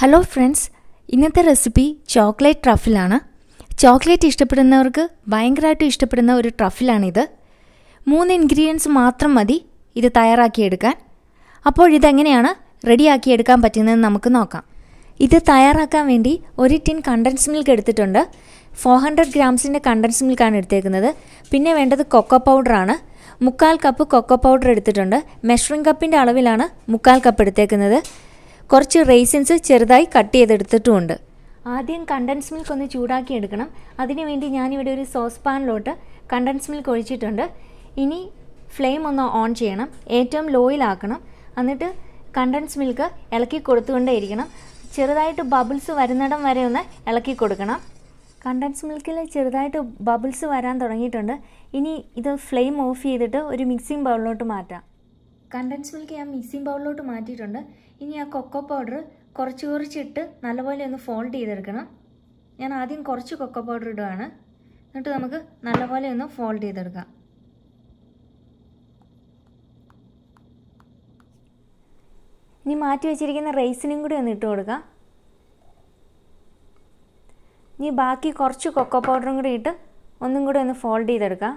hello friends ഇന്നത്തെ recipe chocolate ട്രഫിലാണ് chocolate ഇഷ്ടപ്പെടുന്നവർക്ക് ഭയങ്കരമായിട്ട് ഇഷ്ടപ്പെടുന്ന ഒരു ട്രഫിലാണിത് മൂന്ന് ഇൻഗ്രീഡിയൻസ് മാത്രം മതി ഇത് തയ്യാറാക്കിയെടുക്കാൻ അപ്പോൾ ഇതെങ്ങനെയാണ് റെഡിയാക്കിയെടുക്കാൻ പറ്റുന്നതെന്ന് നമുക്ക് നോക്കാം ഇത് തയ്യാറാക്കാൻ വേണ്ടി ഒരു ടിൻ കണ്ടൻസ് മിൽക്ക് എടുത്തിട്ടുണ്ട് ഫോർ ഹൺഡ്രഡ് ഗ്രാംസിൻ്റെ കണ്ടൻസ് മിൽക്കാണ് എടുത്തേക്കുന്നത് പിന്നെ വേണ്ടത് കൊക്കോ പൗഡറാണ് മുക്കാൽ കപ്പ് കൊക്കോ പൗഡർ എടുത്തിട്ടുണ്ട് മെഷറിംഗ് കപ്പിൻ്റെ അളവിലാണ് മുക്കാൽ കപ്പ് എടുത്തേക്കുന്നത് കുറച്ച് റേസിൻസ് ചെറുതായി കട്ട് ചെയ്തെടുത്തിട്ടുമുണ്ട് ആദ്യം കണ്ടൻസ് മിൽക്ക് ഒന്ന് ചൂടാക്കി എടുക്കണം അതിനുവേണ്ടി ഞാനിവിടെ ഒരു സോസ് പാനിലോട്ട് കണ്ടൻസ് മിൽക്ക് ഒഴിച്ചിട്ടുണ്ട് ഇനി ഫ്ലെയിം ഒന്ന് ഓൺ ചെയ്യണം ഏറ്റവും ലോയിലാക്കണം എന്നിട്ട് കണ്ടൻസ് മിൽക്ക് ഇളക്കി കൊടുത്തുകൊണ്ടേ ഇരിക്കണം ചെറുതായിട്ട് ബബിൾസ് വരുന്നിടം വരെ ഒന്ന് ഇളക്കി കൊടുക്കണം കണ്ടൻസ് മിൽക്കിൽ ചെറുതായിട്ട് ബബിൾസ് വരാൻ തുടങ്ങിയിട്ടുണ്ട് ഇനി ഇത് ഫ്ലെയിം ഓഫ് ചെയ്തിട്ട് ഒരു മിക്സിംഗ് ബൗളിലോട്ട് മാറ്റാം കണ്ടൻസ് മിൽക്ക് ഞാൻ മിക്സിംഗ് ബൗളിലോട്ട് മാറ്റിയിട്ടുണ്ട് ഇനി ആ കൊക്കോ പൗഡർ കുറച്ച് കുറച്ചിട്ട് നല്ലപോലെ ഒന്ന് ഫോൾഡ് ചെയ്തെടുക്കണം ഞാൻ ആദ്യം കുറച്ച് കൊക്കോ പൗഡർ ഇടുകയാണ് എന്നിട്ട് നമുക്ക് നല്ലപോലെ ഒന്ന് ഫോൾഡ് ചെയ്തെടുക്കാം ഇനി മാറ്റി വെച്ചിരിക്കുന്ന റൈസിനും കൂടി ഒന്ന് ഇട്ട് കൊടുക്കാം ഇനി ബാക്കി കുറച്ച് കൊക്കോ പൗഡറും കൂടി ഇട്ട് ഒന്നും കൂടി ഒന്ന് ഫോൾഡ് ചെയ്തെടുക്കാം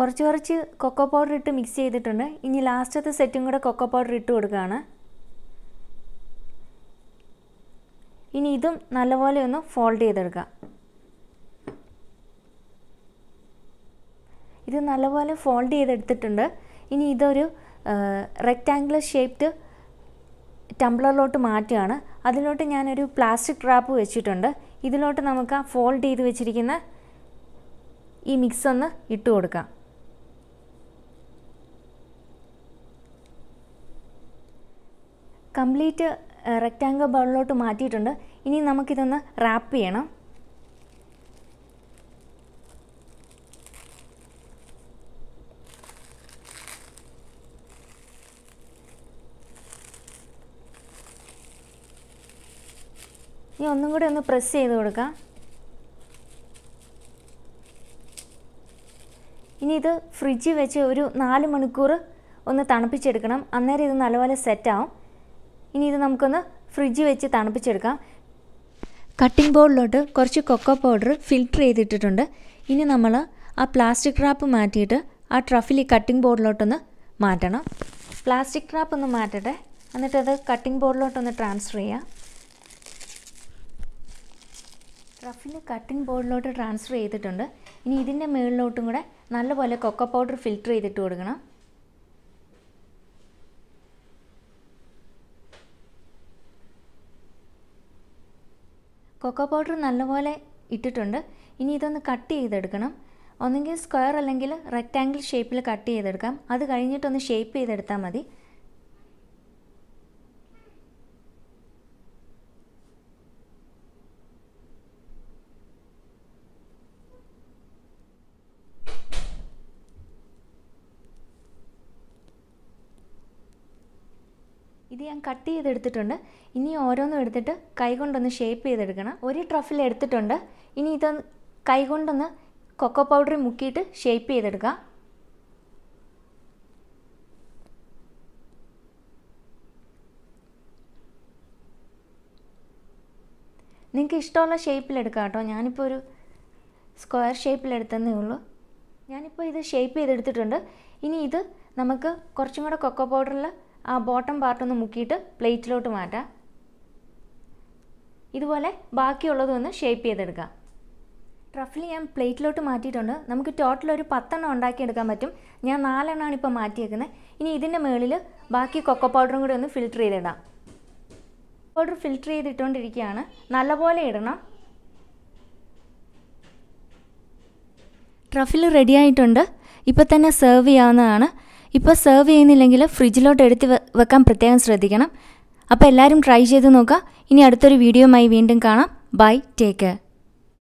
കുറച്ച് കുറച്ച് കൊക്കോ പൗഡർ ഇട്ട് മിക്സ് ചെയ്തിട്ടുണ്ട് ഇനി ലാസ്റ്റത്തെ സെറ്റും കൂടെ കൊക്കോ പൗഡർ ഇട്ട് കൊടുക്കുകയാണ് ഇനി ഇതും നല്ലപോലെ ഒന്ന് ഫോൾഡ് ചെയ്തെടുക്കുക ഇത് നല്ലപോലെ ഫോൾഡ് ചെയ്തെടുത്തിട്ടുണ്ട് ഇനി ഇതൊരു റെക്റ്റാങ്കുലർ ഷേപ്ഡ് ടംബ്ലറിലോട്ട് മാറ്റുകയാണ് അതിലോട്ട് ഞാനൊരു പ്ലാസ്റ്റിക് ട്രാപ്പ് വെച്ചിട്ടുണ്ട് ഇതിലോട്ട് നമുക്ക് ആ ഫോൾഡ് ചെയ്ത് വെച്ചിരിക്കുന്ന ഈ മിക്സ് ഒന്ന് ഇട്ട് കൊടുക്കാം കംപ്ലീറ്റ് റെക്റ്റാങ്കിൾ ബൗളിലോട്ട് മാറ്റിയിട്ടുണ്ട് ഇനി നമുക്കിതൊന്ന് റാപ്പ് ചെയ്യണം ഇനി ഒന്നും കൂടി ഒന്ന് പ്രസ് ചെയ്ത് കൊടുക്കാം ഇനി ഇത് ഫ്രിഡ്ജിൽ വെച്ച് ഒരു നാല് മണിക്കൂർ ഒന്ന് തണുപ്പിച്ചെടുക്കണം അന്നേരം ഇത് നല്ലപോലെ സെറ്റാവും ഇനി ഇത് നമുക്കൊന്ന് ഫ്രിഡ്ജ് വെച്ച് തണുപ്പിച്ചെടുക്കാം കട്ടിംഗ് ബോർഡിലോട്ട് കുറച്ച് കൊക്കോ പൗഡർ ഫിൽറ്റർ ചെയ്തിട്ടിട്ടുണ്ട് ഇനി നമ്മൾ ആ പ്ലാസ്റ്റിക് റാപ്പ് മാറ്റിയിട്ട് ആ ട്രഫിൽ ഈ കട്ടിംഗ് ബോർഡിലോട്ടൊന്ന് മാറ്റണം പ്ലാസ്റ്റിക് റാപ്പ് ഒന്ന് മാറ്റട്ടെ എന്നിട്ടത് കട്ടിംഗ് ബോർഡിലോട്ടൊന്ന് ട്രാൻസ്ഫർ ചെയ്യാം റഫിന് കട്ടിംഗ് ബോർഡിലോട്ട് ട്രാൻസ്ഫർ ചെയ്തിട്ടുണ്ട് ഇനി ഇതിൻ്റെ മുകളിലോട്ടും കൂടെ നല്ലപോലെ കൊക്കോ പൗഡർ ഫിൽറ്റർ ചെയ്തിട്ട് കൊടുക്കണം കൊക്കോ പൗഡർ നല്ലപോലെ ഇട്ടിട്ടുണ്ട് ഇനി ഇതൊന്ന് കട്ട് ചെയ്തെടുക്കണം ഒന്നെങ്കിൽ സ്ക്വയർ അല്ലെങ്കിൽ റെക്റ്റാങ്കിൾ ഷേപ്പിൽ കട്ട് ചെയ്തെടുക്കാം അത് കഴിഞ്ഞിട്ടൊന്ന് ഷേപ്പ് ചെയ്തെടുത്താൽ മതി ഇത് ഞാൻ കട്ട് ചെയ്തെടുത്തിട്ടുണ്ട് ഇനി ഓരോന്നും എടുത്തിട്ട് കൈകൊണ്ടൊന്ന് ഷേപ്പ് ചെയ്തെടുക്കണം ഒരു ട്രഫിൽ എടുത്തിട്ടുണ്ട് ഇനി ഇതൊന്ന് കൈകൊണ്ടൊന്ന് കൊക്കോ പൗഡർ മുക്കിയിട്ട് ഷേപ്പ് ചെയ്തെടുക്കാം നിങ്ങൾക്ക് ഇഷ്ടമുള്ള ഷേപ്പിലെടുക്കാം കേട്ടോ ഞാനിപ്പോൾ ഒരു സ്ക്വയർ ഷേപ്പിലെടുത്തതേ ഉള്ളൂ ഞാനിപ്പോൾ ഇത് ഷേപ്പ് ചെയ്തെടുത്തിട്ടുണ്ട് ഇനി ഇത് നമുക്ക് കുറച്ചും കൂടെ കൊക്കോ പൗഡറിൽ ആ ബോട്ടം പാർട്ടൊന്ന് മുക്കിയിട്ട് പ്ലേറ്റിലോട്ട് മാറ്റാം ഇതുപോലെ ബാക്കിയുള്ളതും ഒന്ന് ഷേപ്പ് ചെയ്തെടുക്കുക ട്രഫിൽ ഞാൻ പ്ലേറ്റിലോട്ട് മാറ്റിയിട്ടുണ്ട് നമുക്ക് ടോട്ടൽ ഒരു പത്തെണ്ണം ഉണ്ടാക്കിയെടുക്കാൻ പറ്റും ഞാൻ നാലെണ്ണമാണ് ഇപ്പോൾ മാറ്റിയേക്കുന്നത് ഇനി ഇതിൻ്റെ മുകളിൽ ബാക്കി കൊക്കോ പൗഡറും കൂടി ഒന്ന് ഫിൽറ്റർ ചെയ്തിടാം പൗഡർ ഫിൽറ്റർ ചെയ്തിട്ടുകൊണ്ടിരിക്കുകയാണ് നല്ലപോലെ ഇടണം ട്രഫിൽ റെഡി ആയിട്ടുണ്ട് ഇപ്പോൾ തന്നെ സെർവ് ചെയ്യാവുന്നതാണ് ഇപ്പോൾ സെർവ് ചെയ്യുന്നില്ലെങ്കിൽ ഫ്രിഡ്ജിലോട്ട് എടുത്ത് വെക്കാൻ പ്രത്യേകം ശ്രദ്ധിക്കണം അപ്പോൾ എല്ലാവരും ട്രൈ ചെയ്ത് നോക്കുക ഇനി അടുത്തൊരു വീഡിയോയുമായി വീണ്ടും കാണാം ബൈ ടേക്ക് കെയർ